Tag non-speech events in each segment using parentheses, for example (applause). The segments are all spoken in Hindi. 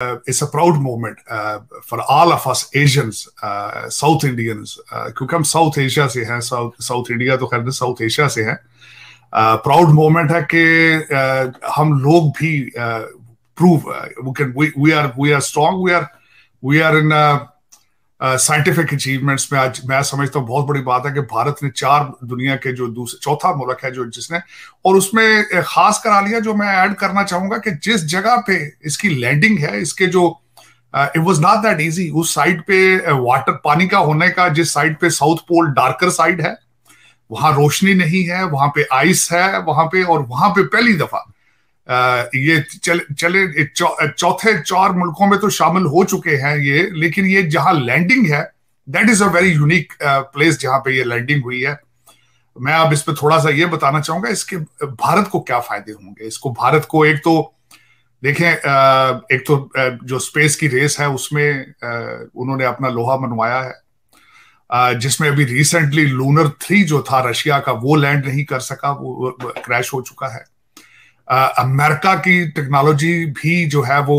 Uh, it's a proud moment uh, for all of us Asians, uh, South Indians, क्योंकि हम साउथ एशिया से हैं साउथ साउथ इंडिया तो खैर साउथ एशिया से हैं प्राउड मोमेंट है कि हम लोग भी prove we can we are we are strong we are we are in scientific achievements में आज मैं समझता हूँ बहुत बड़ी बात है कि भारत ने चार दुनिया के जो दूसरे चौथा मुल्क है जो जिसने और उसमें खास करा लिया जो मैं ऐड करना चाहूंगा कि जिस जगह पे इसकी लैंडिंग है इसके जो it was not that easy उस साइड पे वाटर पानी का होने का जिस साइड पे साउथ पोल डार्कर साइड है वहां रोशनी नहीं है वहां पे आइस है वहां पे और वहां पे पहली दफा ये चले चले चौथे चौ, चार मुल्कों में तो शामिल हो चुके हैं ये लेकिन ये जहां लैंडिंग है that is a very unique place जहां पे ये लैंडिंग हुई है मैं अब इस पर थोड़ा सा ये बताना चाहूंगा इसके भारत को क्या फायदे होंगे इसको भारत को एक तो देखें एक तो जो स्पेस की रेस है उसमें उन्होंने अपना लोहा मनवाया है जिसमें अभी रिसेंटली लूनर थ्री जो था रशिया का वो लैंड नहीं कर सका वो क्रैश हो चुका है अमेरिका की टेक्नोलॉजी भी जो है वो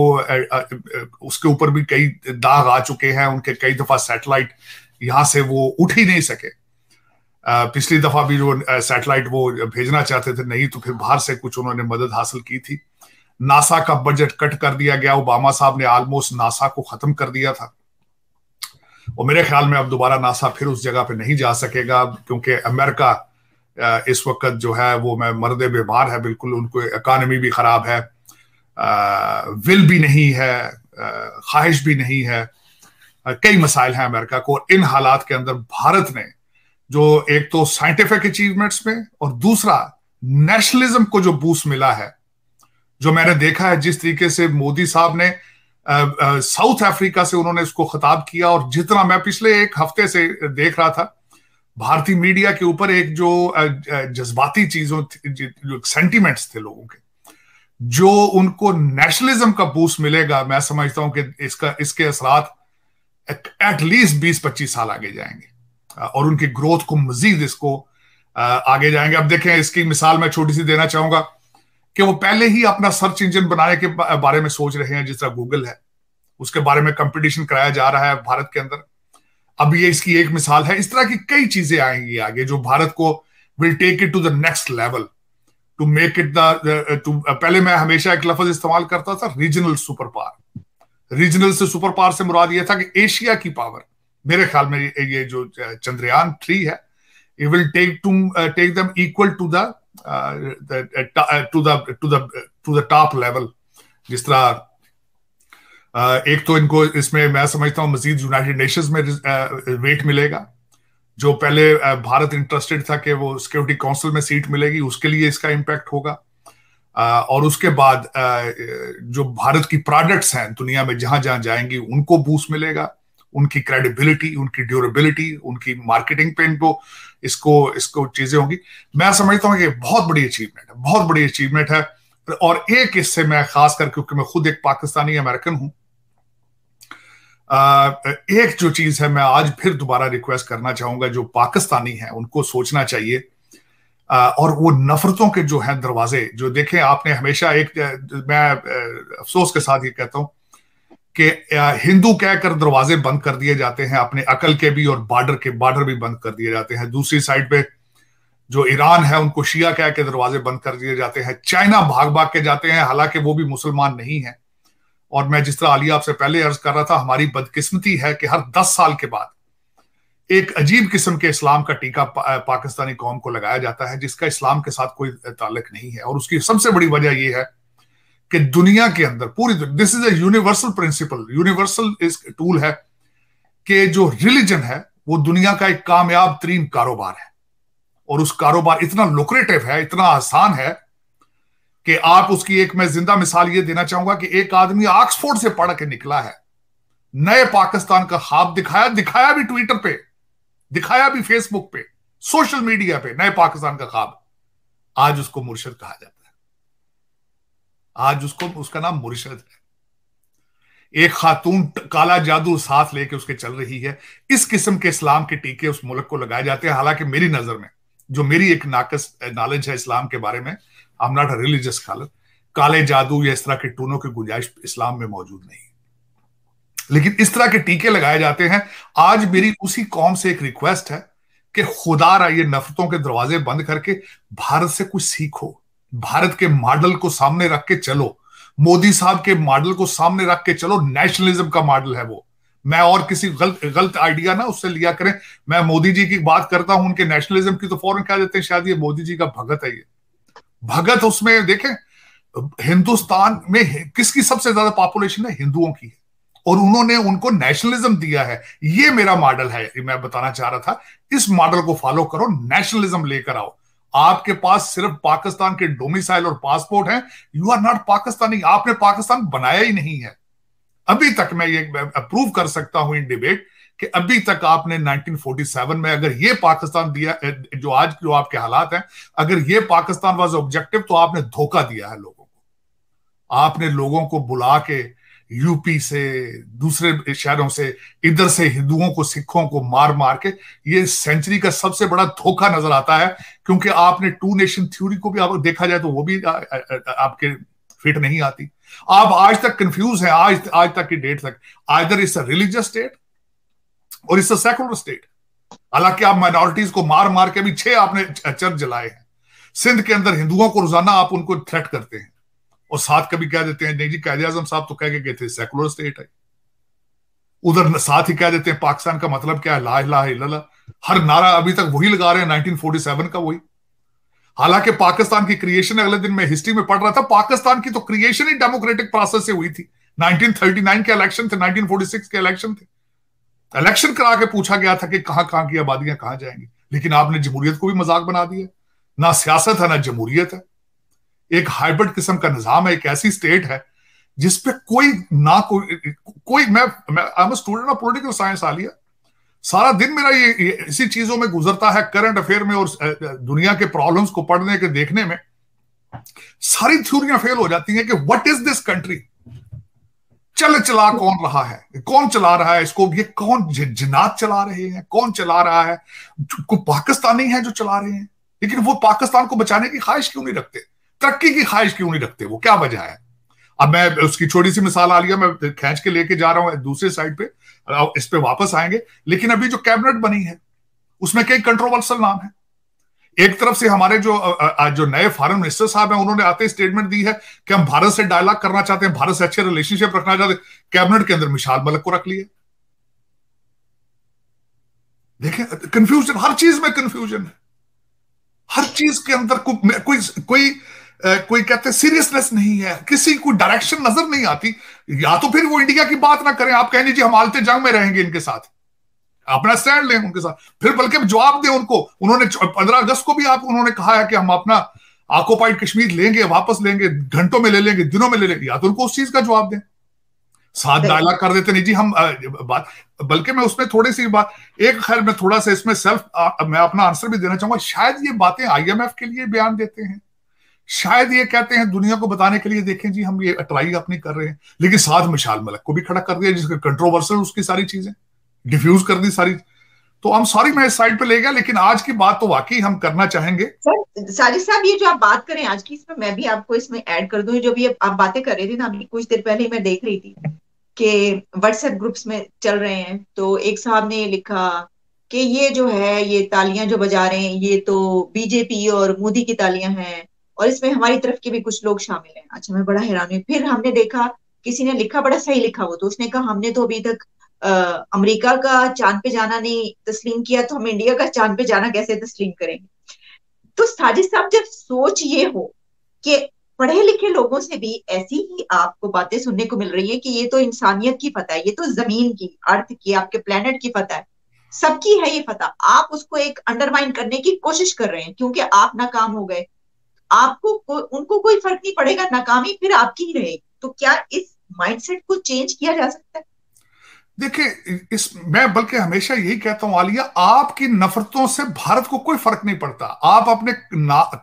उसके ऊपर भी कई दाग आ चुके हैं उनके कई दफा सैटेलाइट यहां से वो उठ ही नहीं सके पिछली दफा भी जो सैटेलाइट वो भेजना चाहते थे नहीं तो फिर बाहर से कुछ उन्होंने मदद हासिल की थी नासा का बजट कट कर दिया गया ओबामा साहब ने ऑलमोस्ट नासा को खत्म कर दिया था और मेरे ख्याल में अब दोबारा नासा फिर उस जगह पे नहीं जा सकेगा क्योंकि अमेरिका इस वक्त जो है वो मैं मर्द बेबार है बिल्कुल उनको इकानमी भी ख़राब है विल भी नहीं है ख्वाहिश भी नहीं है कई मसाइल हैं अमेरिका को इन हालात के अंदर भारत ने जो एक तो साइंटिफिक अचीवमेंट्स में और दूसरा नेशनलिज्म को जो बूस्ट मिला है जो मैंने देखा है जिस तरीके से मोदी साहब ने साउथ अफ्रीका से उन्होंने इसको खिताब किया और जितना मैं पिछले एक हफ्ते से देख रहा था भारतीय मीडिया के ऊपर एक जो जज्बाती चीजों जो सेंटिमेंट्स थे लोगों के जो उनको नेशनलिज्म का बूस्ट मिलेगा मैं समझता हूं कि इसका इसके असरात एटलीस्ट बीस पच्चीस साल आगे जाएंगे और उनकी ग्रोथ को मजीद इसको आगे जाएंगे अब देखें इसकी मिसाल मैं छोटी सी देना चाहूंगा कि वो पहले ही अपना सर्च इंजन बनाने के बारे में सोच रहे हैं जिस तरह गूगल है उसके बारे में कंपटीशन कराया जा रहा है भारत के अंदर अब ये इसकी एक मिसाल है इस तरह की कई चीजें आएंगी आगे जो भारत को will take it to the next level to make it to पहले मैं हमेशा एक लफज इस्तेमाल करता था रीजनल सुपर पावर रीजनल से सुपर पावर से मुराद ये था कि एशिया की पावर मेरे ख्याल में ये जो चंद्रयान थ्री है it will take to take them equal to to the, uh, the uh, to the to the जिस तरह एक तो इनको इसमें मैं समझता हूँ मजीद यूनाइटेड नेशंस में वेट मिलेगा जो पहले भारत इंटरेस्टेड था कि वो सिक्योरिटी काउंसिल में सीट मिलेगी उसके लिए इसका इम्पैक्ट होगा और उसके बाद जो भारत की प्रोडक्ट्स हैं दुनिया में जहां जहां जाएंगी उनको बूस्ट मिलेगा उनकी क्रेडिबिलिटी उनकी ड्यूरेबिलिटी उनकी मार्केटिंग पे इनको इसको इसको चीजें होंगी मैं समझता हूँ कि बहुत बड़ी अचीवमेंट है बहुत बड़ी अचीवमेंट है और एक इससे मैं खास कर क्योंकि मैं खुद एक पाकिस्तानी अमेरिकन हूं एक जो चीज है मैं आज फिर दोबारा रिक्वेस्ट करना चाहूंगा जो पाकिस्तानी है उनको सोचना चाहिए और वो नफरतों के जो हैं दरवाजे जो देखें आपने हमेशा एक मैं अफसोस के साथ ये कहता हूं कि हिंदू कहकर दरवाजे बंद कर दिए जाते हैं अपने अकल के भी और बॉर्डर के बॉर्डर भी बंद कर दिए जाते हैं दूसरी साइड पे जो ईरान है उनको शिया कह के दरवाजे बंद कर दिए जाते हैं चाइना भाग भाग के जाते हैं हालांकि वो भी मुसलमान नहीं है और मैं जिस तरह आलिया आपसे पहले अर्ज कर रहा था हमारी बदकिस्मती है कि हर दस साल के बाद एक अजीब किस्म के इस्लाम का टीका पा, पाकिस्तानी कौम को लगाया जाता है जिसका इस्लाम के साथ कोई ताल्लुक नहीं है और उसकी सबसे बड़ी वजह यह है कि दुनिया के अंदर पूरी this is a universal principle universal इस टूल है कि जो रिलीजन है वो दुनिया का एक कामयाब तरीन कारोबार है और उस कारोबार इतना लोकरेटिव है इतना आसान है कि आप उसकी एक मैं जिंदा मिसाल ये देना चाहूंगा कि एक आदमी ऑक्सफोर्ड से पढ़ के निकला है नए पाकिस्तान का खाब दिखाया दिखाया भी ट्विटर पे दिखाया भी फेसबुक पे सोशल मीडिया पे नए पाकिस्तान का खाब आज उसको मुर्शद कहा जाता है आज उसको उसका नाम मुर्शद है एक खातून काला जादू साथ लेके उसके चल रही है इस किस्म के इस्लाम के टीके उस मुल्क को लगाए जाते हैं हालांकि मेरी नजर में जो मेरी एक नाकस नॉलेज है इस्लाम के बारे में I am not a religious scholar काले जादू या इस तरह के टूनों की गुंजाइश इस्लाम में मौजूद नहीं लेकिन इस तरह के टीके लगाए जाते हैं आज मेरी उसी कौम से एक रिक्वेस्ट है कि खुदा ये नफरतों के दरवाजे बंद करके भारत से कुछ सीखो भारत के मॉडल को सामने रख के चलो मोदी साहब के मॉडल को सामने रख के चलो नेशनलिज्म का मॉडल है वो मैं और किसी गलत गलत आइडिया ना उससे लिया करें मैं मोदी जी की बात करता हूं उनके नेशनलिज्म की तो फौरन कह देते हैं शायद ये मोदी जी का भगत है ये भगत उसमें देखें हिंदुस्तान में किसकी सबसे ज्यादा पॉपुलेशन है हिंदुओं की है और उन्होंने उनको नेशनलिज्म दिया है ये मेरा मॉडल है मैं बताना चाह रहा था इस मॉडल को फॉलो करो नेशनलिज्म लेकर आओ आपके पास सिर्फ पाकिस्तान के डोमिसाइल और पासपोर्ट हैं यू आर नॉट पाकिस्तानी आपने पाकिस्तान बनाया ही नहीं है अभी तक मैं ये अप्रूव कर सकता हूं इन डिबेट कि अभी तक आपने 1947 में अगर ये पाकिस्तान दिया जो आज जो आपके हालात हैं अगर ये पाकिस्तान वाज ऑब्जेक्टिव तो आपने धोखा दिया है लोगों को आपने लोगों को बुला के यूपी से दूसरे शहरों से इधर से हिंदुओं को सिखों को मार मार के ये सेंचुरी का सबसे बड़ा धोखा नजर आता है क्योंकि आपने टू नेशन थ्योरी को भी आप देखा जाए तो वो भी आ, आ, आ, आपके फिट नहीं आती आप आज तक कंफ्यूज हैं आज आज तक की डेट तक either is a religious state और इससे सेकुलर स्टेट हालांकि आप माइनॉरिटीज को मार मार के भी छह आपने चर्च जलाए हैं सिंध के अंदर हिंदुओं को रोजाना आप उनको थ्रेट करते हैं और साथ कभी कह देते हैं नहीं जी कायदे आजम साहब तो कह के गए थे सेकुलर स्टेट है उधर साथ ही कह देते हैं पाकिस्तान का मतलब क्या है ला ला ला हर नारा अभी तक वही लगा रहे हैं 1947 का वही हालांकि पाकिस्तान की क्रिएशन अगले दिन मैं हिस्ट्री में पढ़ रहा था पाकिस्तान की तो क्रिएशन ही डेमोक्रेटिक प्रोसेस से हुई थी 1939 के इलेक्शन थे 1946 के इलेक्शन थे इलेक्शन करा के पूछा गया था कि कहां कहां की आबादियां कहां जाएंगी लेकिन आपने जमहूरियत को भी मजाक बना दिया ना सियासत है ना जमहूरियत है एक हाइब्रिड किस्म का निजाम है एक ऐसी स्टेट है जिसपे कोई ना कोई कोई मैं I am student of political science आ लिया सारा दिन मेरा ये, ये इसी चीजों में गुजरता है करंट अफेयर में और दुनिया के प्रॉब्लम्स को पढ़ने के देखने में सारी थ्योरियां फेल हो जाती हैं कि व्हाट इज दिस कंट्री चल चला कौन रहा है कौन चला रहा है इसको ये कौन जिन्नात चला रहे हैं कौन चला रहा है को पाकिस्तानी है जो चला रहे हैं लेकिन वो पाकिस्तान को बचाने की ख्वाहिश क्यों नहीं रखते तरक्की की ख्वाहिश क्यों नहीं रखते वो क्या वजह है अब मैं उसकी छोटी सी मिसाल आ लिया मैं खेच के लेके जा रहा हूं दूसरे साइड पे इस पे वापस आएंगे लेकिन अभी जो कैबिनेट बनी है उसमें कई कंट्रोवर्सल नाम है एक तरफ से हमारे जो जो नए फॉरन मिनिस्टर साहब हैं उन्होंने आते स्टेटमेंट दी है कि हम भारत से डायलॉग करना चाहते हैं भारत से अच्छे रिलेशनशिप रखना चाहते हैं कैबिनेट के अंदर मिशाल मलक को रख लिया देखें कंफ्यूजन हर चीज में कंफ्यूजन है हर चीज के अंदर को, कोई कोई कोई कहते सीरियसनेस नहीं है किसी को डायरेक्शन नजर नहीं आती या तो फिर वो इंडिया की बात ना करें आप कह जी हम आलते जंग में रहेंगे इनके साथ अपना स्टैंड लें उनके साथ फिर बल्कि जवाब दें उनको उन्होंने पंद्रह अगस्त को भी आप उन्होंने कहा है कि हम अपना ऑक्योपाइड कश्मीर लेंगे वापस लेंगे घंटों में ले लेंगे दिनों में ले लेंगे या तो उनको उस चीज का जवाब दें साथ डायलॉग कर देते नहीं जी हम बात बल्कि मैं उसमें थोड़ी सी बात एक खैर मैं थोड़ा सा इसमें सेल्फ मैं अपना आंसर भी देना चाहूंगा शायद ये बातें आईएमएफ के लिए बयान देते हैं शायद ये कहते हैं दुनिया को बताने के लिए देखें जी हम ये ट्राई अपनी कर रहे हैं लेकिन साथ मिशाल मलक को भी खड़ा कर दिया जिसका कंट्रोवर्सल उसकी सारी चीजें डिफ्यूज कर दी सारी तो हम सॉरी मैं इस साइड पे ले गया लेकिन आज की बात तो वाकई हम करना चाहेंगे साजिद साहब ये जो आप बात करें आज की इसमें मैं भी आपको इसमें ऐड कर दूं जो भी आप बातें कर रहे थे ना अभी कुछ देर पहले मैं देख रही थी कि व्हाट्सएप ग्रुप्स में चल रहे हैं तो एक साहब ने लिखा कि ये जो है ये तालियां जो बजा रहे हैं ये तो बीजेपी और मोदी की तालियां हैं और इसमें हमारी तरफ के भी कुछ लोग शामिल हैं अच्छा मैं बड़ा हैरान हुई फिर हमने देखा किसी ने लिखा बड़ा सही लिखा वो तो उसने कहा हमने तो अभी तक अमेरिका का चांद पे जाना नहीं तस्लीम किया तो हम इंडिया का चांद पे जाना कैसे तस्लीम करेंगे तो साजिद साहब जब सोच ये हो कि पढ़े लिखे लोगों से भी ऐसी ही आपको बातें सुनने को मिल रही है कि ये तो इंसानियत की फतह है ये तो जमीन की अर्थ की आपके प्लेनेट की फतह है सबकी है ये फतह आप उसको एक अंडरमाइन करने की कोशिश कर रहे हैं क्योंकि आप नाकाम हो गए आपको को, उनको कोई फर्क नहीं पड़ेगा नाकामी फिर आपकी ही रहेगी तो क्या इस माइंडसेट को चेंज किया जा सकता है देखिए इस मैं बल्कि हमेशा यही कहता हूं आलिया आपकी नफरतों से भारत को कोई फर्क नहीं पड़ता आप अपने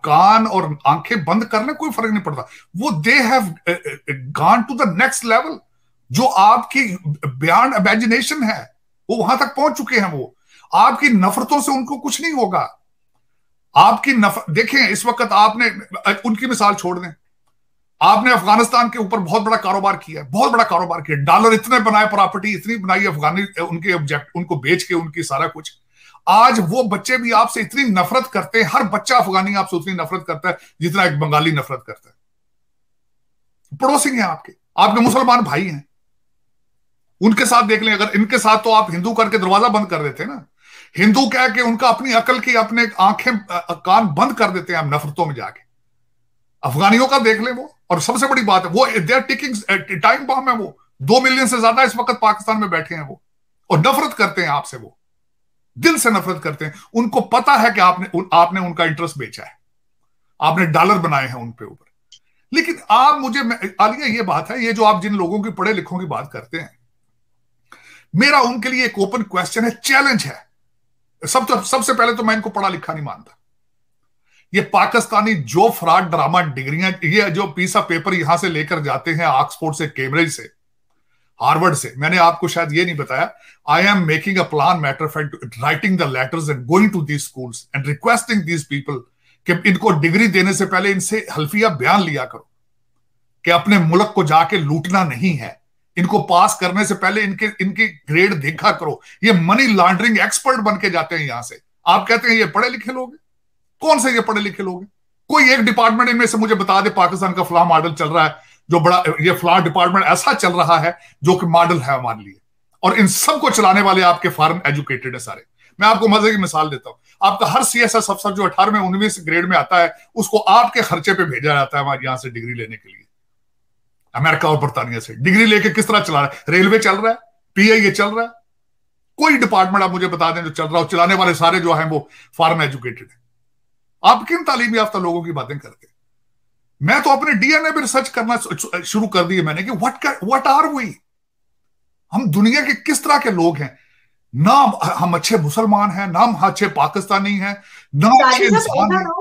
कान और आंखें बंद कर कोई फर्क नहीं पड़ता वो they have gone to the next level जो आपकी बियॉन्ड इमेजिनेशन है वो वहां तक पहुंच चुके हैं वो आपकी नफरतों से उनको कुछ नहीं होगा आपकी नफर देखें इस वक्त आपने उनकी मिसाल छोड़ दें आपने अफगानिस्तान के ऊपर बहुत बड़ा कारोबार किया है बहुत बड़ा कारोबार किया डॉलर इतने बनाए प्रॉपर्टी इतनी बनाई अफगानी उनके ऑब्जेक्ट उनको बेच के उनकी सारा कुछ आज वो बच्चे भी आपसे इतनी नफरत करते हैं हर बच्चा अफगानी आपसे उतनी नफरत करता है जितना एक बंगाली नफरत करता है पड़ोसी हैं आपके आपके मुसलमान भाई हैं उनके साथ देख लें अगर इनके साथ तो आप हिंदू करके दरवाजा बंद कर देते ना हिंदू क्या कि उनका अपनी अकल की अपने आंखें कान बंद कर देते हैं आप नफरतों में जाके अफगानियों का देख ले वो और सबसे बड़ी बात है वो देर टेकिंग टाइम बॉम्ब है वो दो मिलियन से ज्यादा इस वक्त पाकिस्तान में बैठे हैं वो और नफरत करते हैं आपसे वो दिल से नफरत करते हैं उनको पता है कि आपने उ, आपने उनका इंटरेस्ट बेचा है आपने डॉलर बनाए हैं उनके ऊपर लेकिन आप मुझे आलिया ये बात है ये जो आप जिन लोगों की पढ़े लिखों की बात करते हैं मेरा उनके लिए एक ओपन क्वेश्चन है चैलेंज है सब तो सबसे पहले तो मैं इनको पढ़ा लिखा नहीं मानता ये पाकिस्तानी जो फ्रॉड ड्रामा डिग्रियां ये जो पीस ऑफ पेपर यहां से लेकर जाते हैं ऑक्सफोर्ड से कैम्ब्रिज से हार्वर्ड से मैंने आपको शायद ये नहीं बताया I am making a plan matter fact writing the letters and going to these school and requesting these people कि इनको डिग्री देने से पहले इनसे हल्फिया बयान लिया करो कि अपने मुल्क को जाके लूटना नहीं है इनको पास करने से पहले इनके इनके ग्रेड देखा करो ये मनी लॉन्ड्रिंग एक्सपर्ट बन के जाते हैं यहां से आप कहते हैं ये पढ़े लिखे लोग हैं कौन से ये पढ़े लिखे लोग हैं कोई एक डिपार्टमेंट इनमें से मुझे बता दे पाकिस्तान का फ्लाह मॉडल चल रहा है जो बड़ा ये फ्लाह डिपार्टमेंट ऐसा चल रहा है जो कि मॉडल है हमारे लिए और इन सबको चलाने वाले आपके फॉरन एजुकेटेड है सारे मैं आपको मजे की मिसाल देता हूं आपका हर सी एस एस अफसर जो अठारहवें उन्नीस ग्रेड में आता है उसको आपके खर्चे पे भेजा जाता है हमारे यहाँ से डिग्री लेने के लिए अमेरिका और बरतानिया से डिग्री लेके किस तरह चला रहा है रेलवे चल रहा है पीआईए चल रहा है कोई डिपार्टमेंट आप मुझे बता दें जो चल रहा हो चलाने वाले सारे जो है वो फॉरन एजुकेटेड है आप किन तालीम याफ्ता लोगों की बातें करते मैं तो अपने डीएनए पर रिसर्च करना शुरू कर दिया मैंने कि व्हाट व्हाट आर वी हम दुनिया के किस तरह के लोग हैं ना हम अच्छे मुसलमान हैं ना हम अच्छे पाकिस्तानी हैं ना अच्छे इंसान हैं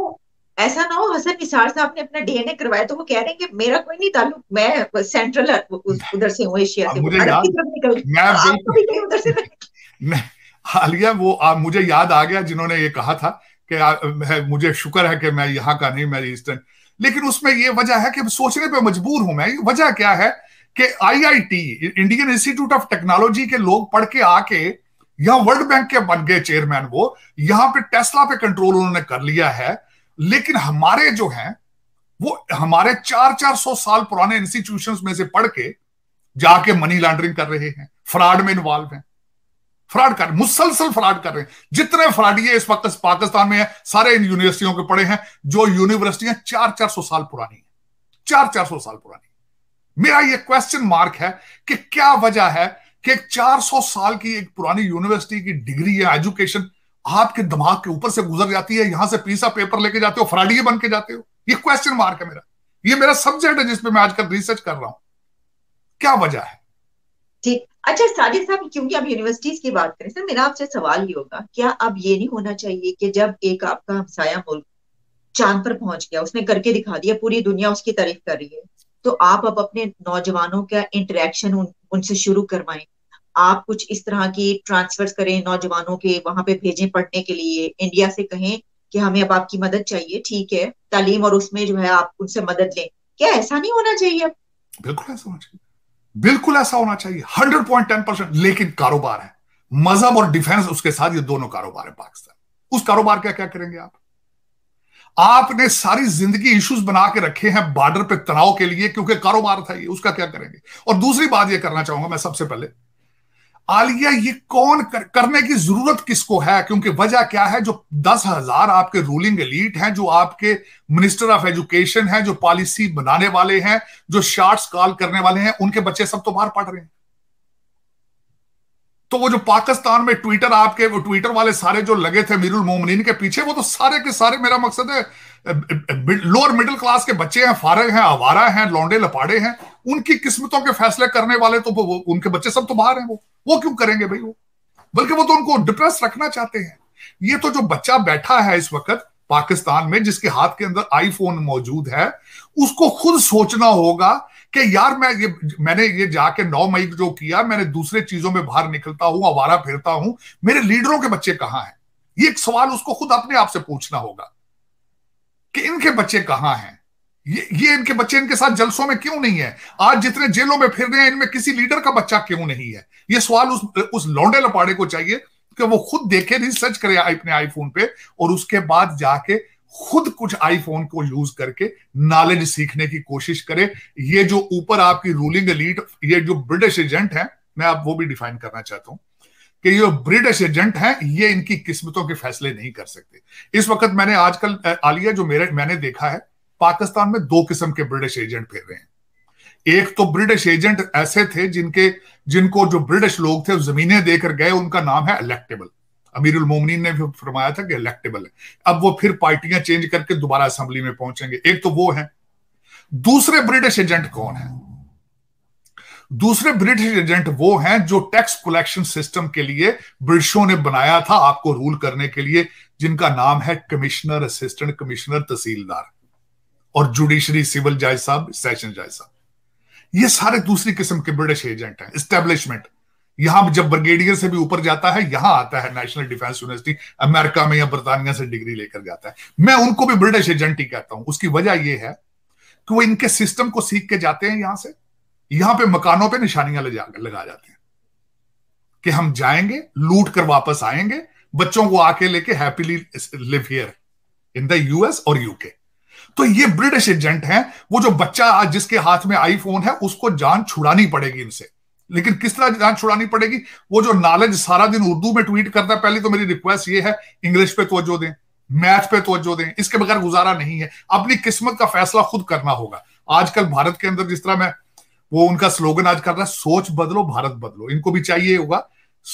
ऐसा ना हो हसन निसार साहब ने अपना डीएनए करवाया तो वो कह रहे हैं कि मेरा कोई नहीं ताल्लुक मैं सेंट्रल उधर से हूँ एशिया से मुझे याद मैं उधर से (laughs) नहीं हालिया वो आ, मुझे याद आ गया जिन्होंने ये कहा था कि है, मुझे शुक्र है कि मैं यहाँ का नहीं मैं ईस्टर्न लेकिन उसमें ये वजह है कि सोचने पर मजबूर हूं मैं वजह क्या है कि IIT Indian Institute of Technology के लोग पढ़ के आके यहां वर्ल्ड बैंक के बन गए चेयरमैन वो यहाँ पे टेस्ला पे कंट्रोल उन्होंने कर लिया है लेकिन हमारे जो हैं वो हमारे चार चार सौ साल पुराने इंस्टीट्यूशंस में से पढ़ के जाके मनी लॉन्ड्रिंग कर रहे हैं फ्रॉड में इन्वॉल्व हैं फ्रॉड कर मुसलसल फ्रॉड कर रहे हैं जितने फ्रॉडिये इस वक्त पाकिस्तान में है सारे इन यूनिवर्सिटियों के पढ़े हैं जो यूनिवर्सिटियां चार चार सौ साल पुरानी है चार चार सौ साल पुरानी मेरा ये क्वेश्चन मार्क है कि क्या वजह है कि एक सौ साल की एक पुरानी यूनिवर्सिटी की डिग्री या एजुकेशन आपके दिमाग के ऊपर से गुजर जाती है यहां से पीसा पेपर लेके जाते हो फ्रॉडिये बन के जाते हो ये क्वेश्चन मार्क है मेरा ये मेरा सब्जेक्ट है जिसपे मैं आजकल रिसर्च कर रहा हूं क्या वजह है ठीक अच्छा साजिद साहब क्योंकि आप यूनिवर्सिटीज की बात करें सर मेरा आपसे सवाल ही होगा क्या अब ये नहीं होना चाहिए कि जब एक आपका हमसाया मुल्क चांद पर पहुंच गया उसने करके दिखा दिया पूरी दुनिया उसकी तारीफ कर रही है तो आप अब अपने नौजवानों का इंटरेक्शन उन, उनसे शुरू करवाएं आप कुछ इस तरह की ट्रांसफर करें नौजवानों के वहां पे भेजें पढ़ने के लिए इंडिया से कहें कि हमें अब आपकी मदद चाहिए ठीक है तालीम और उसमें जो है आप उनसे मदद लें क्या ऐसा नहीं होना चाहिए बिल्कुल ऐसा होना चाहिए बिल्कुल ऐसा होना चाहिए हंड्रेड पॉइंट टेन परसेंट लेकिन कारोबार है मजहब और डिफेंस उसके साथ ये दोनों कारोबार है पाकिस्तान उस कारोबार का क्या करेंगे आप आपने सारी जिंदगी इश्यूज बना के रखे हैं बॉर्डर पे तनाव के लिए क्योंकि कारोबार था ये उसका क्या करेंगे और दूसरी बात ये करना चाहूंगा मैं सबसे पहले आलिया ये कौन कर, करने की जरूरत किसको है क्योंकि वजह क्या है जो दस हजार आपके रूलिंग एलीट हैं जो आपके मिनिस्टर ऑफ एजुकेशन हैं जो पॉलिसी बनाने वाले हैं जो शार्ट्स कॉल करने वाले हैं उनके बच्चे सब तो बाहर पढ़ रहे हैं तो वो जो पाकिस्तान में ट्विटर आपके वो ट्विटर वाले सारे जो लगे थे मीरुल मोमनिन के पीछे वो तो सारे के सारे मेरा मकसद है लोअर मिडिल क्लास के बच्चे हैं फारग हैं आवारा हैं लौंडे लपाड़े हैं उनकी किस्मतों के फैसले करने वाले तो वो उनके बच्चे सब तो बाहर हैं वो वो क्यों करेंगे भाई वो बल्कि वो तो उनको डिप्रेस रखना चाहते हैं ये तो जो बच्चा बैठा है इस वक्त पाकिस्तान में जिसके हाथ के अंदर आईफोन मौजूद है उसको खुद सोचना होगा कि यार मैं ये मैंने ये जाके नौ मई जो किया मैंने दूसरे चीजों में बाहर निकलता हूं आवारा फिरता हूं मेरे लीडरों के बच्चे कहाँ हैं ये एक सवाल उसको खुद अपने आप से पूछना होगा कि इनके बच्चे कहाँ हैं ये ये इनके बच्चे इनके साथ जलसों में क्यों नहीं है आज जितने जेलों में फिर रहे हैं इनमें किसी लीडर का बच्चा क्यों नहीं है ये सवाल उस उस लौंडे लपाड़े को चाहिए कि वो खुद देखे रिसर्च करे अपने आईफोन पे और उसके बाद जाके खुद कुछ आईफोन को यूज करके नॉलेज सीखने की कोशिश करे ये जो ऊपर आपकी रूलिंग लीड ये जो ब्रिटिश एजेंट है मैं आप वो भी डिफाइन करना चाहता हूं कि ये ब्रिटिश एजेंट हैं ये इनकी किस्मतों के फैसले नहीं कर सकते इस वक्त मैंने आजकल आलिया जो मेरे मैंने देखा है पाकिस्तान में दो किस्म के ब्रिटिश एजेंट फिर रहे हैं एक तो ब्रिटिश एजेंट ऐसे थे जिनके जिनको जो ब्रिटिश लोग थे जमीनें देकर गए उनका नाम है इलेक्टेबल अमीरुल मोमिनीन ने भी फरमाया था कि इलेक्टेबल है अब वो फिर पार्टियां चेंज करके दोबारा असेंबली में पहुंचेंगे एक तो वो है दूसरे ब्रिटिश एजेंट कौन है दूसरे ब्रिटिश एजेंट वो हैं जो टैक्स कलेक्शन सिस्टम के लिए ब्रिटिशों ने बनाया था आपको रूल करने के लिए जिनका नाम है कमिश्नर असिस्टेंट कमिश्नर तहसीलदार और जुडिशरी सिविल जज साहब सेशन जज साहब ये सारे दूसरी किस्म के ब्रिटिश एजेंट हैं स्टेब्लिशमेंट यहां जब ब्रिगेडियर से भी ऊपर जाता है यहां आता है नेशनल डिफेंस यूनिवर्सिटी अमेरिका में या बर्तानिया से डिग्री लेकर जाता है मैं उनको भी ब्रिटिश एजेंट ही कहता हूं उसकी वजह यह है कि वो इनके सिस्टम को सीख के जाते हैं यहां से यहां पे मकानों पे निशानियां जा, लगा जाते हैं कि हम जाएंगे लूट कर वापस आएंगे बच्चों को आके लेके happily live here in the US और यूके तो ये ब्रिटिश एजेंट हैं वो जो बच्चा आज जिसके हाथ में आईफोन है उसको जान छुड़ानी पड़ेगी इनसे लेकिन किस तरह जान छुड़ानी पड़ेगी वो जो नॉलेज सारा दिन उर्दू में ट्वीट करता है पहले तो मेरी रिक्वेस्ट ये है इंग्लिश पे तोज्जो दें मैथ पे तोज्जो दें इसके बगैर गुजारा नहीं है अपनी किस्मत का फैसला खुद करना होगा आजकल भारत के अंदर जिस तरह मैं वो उनका स्लोगन आज कर रहा है सोच बदलो भारत बदलो इनको भी चाहिए होगा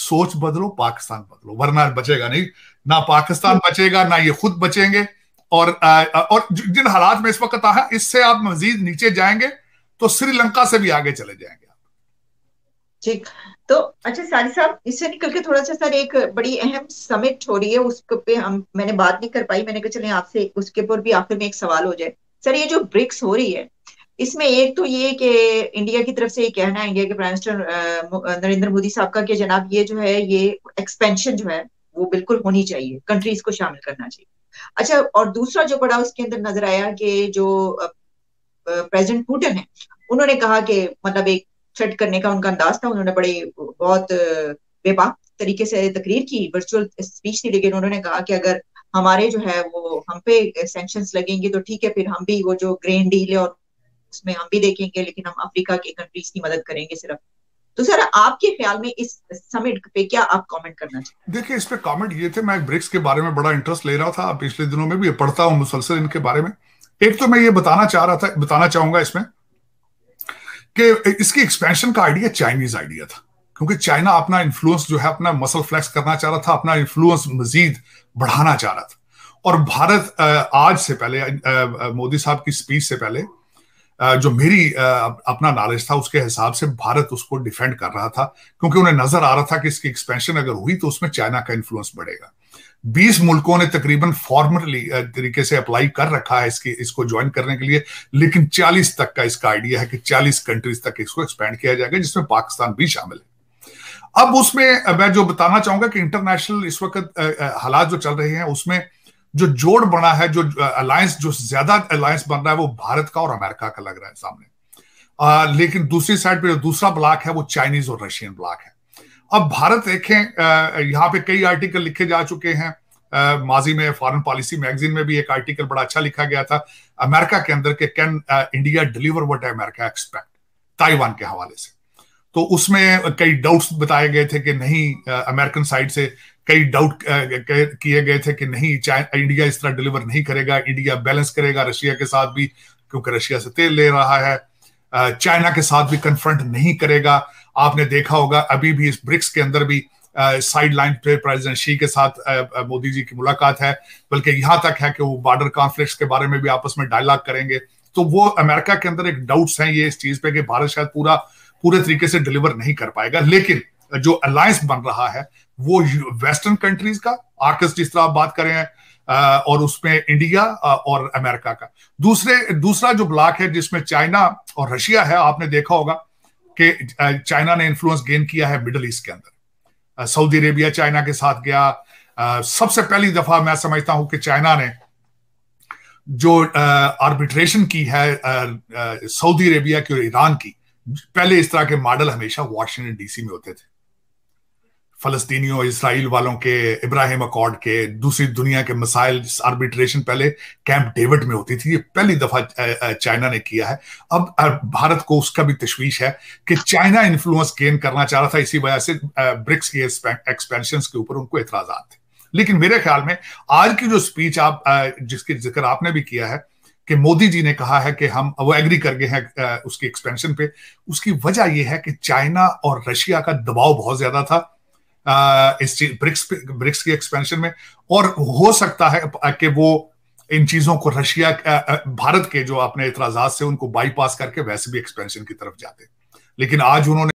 सोच बदलो पाकिस्तान बदलो वरना बचेगा नहीं ना पाकिस्तान हम्म। बचेगा ना ये खुद बचेंगे और आ, और जिन हालात में इस वक्त आया इससे आप मजीद नीचे जाएंगे तो श्रीलंका से भी आगे चले जाएंगे ठीक तो अच्छा सारी साहब इससे निकल के थोड़ा सा सर एक बड़ी अहम समिट हो रही है उस पे हम मैंने बात नहीं कर पाई मैंने कहा चले आपसे उसके ऊपर भी आखिर में एक सवाल हो जाए सर ये जो ब्रिक्स हो रही है इसमें एक तो ये कि इंडिया की तरफ से ये कहना है इंडिया के प्राइम मिनिस्टर नरेंद्र मोदी साहब का कि जनाब ये जो है ये एक्सपेंशन जो है वो बिल्कुल होनी चाहिए कंट्रीज को शामिल करना चाहिए अच्छा और दूसरा जो बड़ा उसके अंदर नजर आया कि जो प्रेसिडेंट पुटिन है उन्होंने कहा कि मतलब एक थ्रेट करने का उनका अंदाज था उन्होंने बड़े बहुत बेबाक तरीके से तकरीर की वर्चुअल स्पीच थी लेकिन उन्होंने कहा कि अगर हमारे जो है वो हम पे सेंक्शन लगेंगे तो ठीक है फिर हम भी वो जो ग्रेन डील है और उसमें हम भी देखेंगे लेकिन हम अफ्रीका के कंट्रीज की मदद करेंगे सिर्फ तो सर आपके ख्याल में इस समिट पे क्या आप कमेंट करना चाहते देखिए इस पे कमेंट ये थे मैं ब्रिक्स के बारे में बड़ा इंटरेस्ट ले रहा था पिछले दिनों में भी पढ़ता हूँ मुसलसल इनके बारे में एक तो मैं ये बताना चाह रहा था बताना चाहूंगा इसमें कि इसकी एक्सपेंशन का आइडिया चाइनीज आइडिया था क्योंकि चाइना अपना इन्फ्लुएंस जो है अपना मसल फ्लैक्स करना चाह रहा था अपना इन्फ्लुएंस मजीद बढ़ाना चाह रहा था और भारत आज से पहले मोदी साहब की स्पीच से पहले जो मेरी अपना नॉलेज था उसके हिसाब से भारत उसको डिफेंड कर रहा था क्योंकि उन्हें नजर आ रहा था कि इसकी एक्सपेंशन अगर हुई तो उसमें चाइना का इन्फ्लुएंस बढ़ेगा 20 मुल्कों ने तकरीबन फॉर्मली तरीके से अप्लाई कर रखा है इसकी इसको ज्वाइन करने के लिए लेकिन 40 तक का इसका आइडिया है कि 40 कंट्रीज तक इसको एक्सपेंड किया जाएगा जिसमें पाकिस्तान भी शामिल है अब उसमें मैं जो बताना चाहूंगा कि इंटरनेशनल इस वक्त हालात जो चल रहे हैं उसमें जो जोड़ बना है जो अलायंस जो ज्यादा अलायंस बन रहा है वो भारत का और अमेरिका का लग रहा है सामने आ, लेकिन दूसरी साइड पे जो दूसरा ब्लॉक है वो चाइनीज और रशियन ब्लॉक है अब भारत देखें यहाँ पे कई आर्टिकल लिखे जा चुके हैं आ, माजी में फॉरेन पॉलिसी मैगजीन में भी एक आर्टिकल बड़ा अच्छा लिखा गया था अमेरिका के अंदर के can India deliver what America expect Taiwan के हवाले से तो उसमें कई डाउट्स बताए गए थे कि नहीं अमेरिकन साइड से कई डाउट किए गए थे कि नहीं इंडिया इस तरह डिलीवर नहीं करेगा इंडिया बैलेंस करेगा रशिया के साथ भी क्योंकि रशिया से तेल ले रहा है चाइना के साथ भी कन्फ्रंट नहीं करेगा आपने देखा होगा अभी भी इस ब्रिक्स के अंदर भी साइड लाइन पे प्रेसिडेंट शी के साथ मोदी जी की मुलाकात है बल्कि यहां तक है कि वो बॉर्डर कॉन्फ्लिक्ट के बारे में भी आपस में डायलॉग करेंगे तो वो अमेरिका के अंदर एक डाउट्स हैं ये इस चीज पे कि भारत शायद पूरा पूरे तरीके से डिलीवर नहीं कर पाएगा लेकिन जो अलायंस बन रहा है वो वेस्टर्न कंट्रीज का आर्कस जिस तरह आप बात करें हैं और उसमें इंडिया और अमेरिका का दूसरे दूसरा जो ब्लॉक है जिसमें चाइना और रशिया है आपने देखा होगा कि चाइना ने इन्फ्लुएंस गेन किया है मिडल ईस्ट के अंदर सऊदी अरेबिया चाइना के साथ गया सबसे पहली दफा मैं समझता हूं कि चाइना ने जो आर्बिट्रेशन की है सऊदी अरेबिया की और ईरान की पहले इस तरह के मॉडल हमेशा वाशिंगटन डीसी में होते थे फलस्तीनियों और इसराइल वालों के इब्राहिम अकॉर्ड के दूसरी दुनिया के मिसाइल आर्बिट्रेशन पहले कैंप डेविड में होती थी ये पहली दफा चाइना ने किया है अब भारत को उसका भी तशवीश है कि चाइना इन्फ्लुएंस गेन करना चाह रहा था इसी वजह से ब्रिक्स के एक्सपेंशन के ऊपर उनको एतराज थे लेकिन मेरे ख्याल में आज की जो स्पीच आप जिसकी जिक्र आपने भी किया है कि मोदी जी ने कहा है कि हम वो एग्री कर गए हैं उसकी एक्सपेंशन पे उसकी वजह यह है कि चाइना और रशिया का दबाव बहुत ज्यादा था इस चीज ब्रिक्स ब्रिक्स की एक्सपेंशन में और हो सकता है कि वो इन चीजों को रशिया भारत के जो अपने इतराजात से उनको बाईपास करके वैसे भी एक्सपेंशन की तरफ जाते लेकिन आज उन्होंने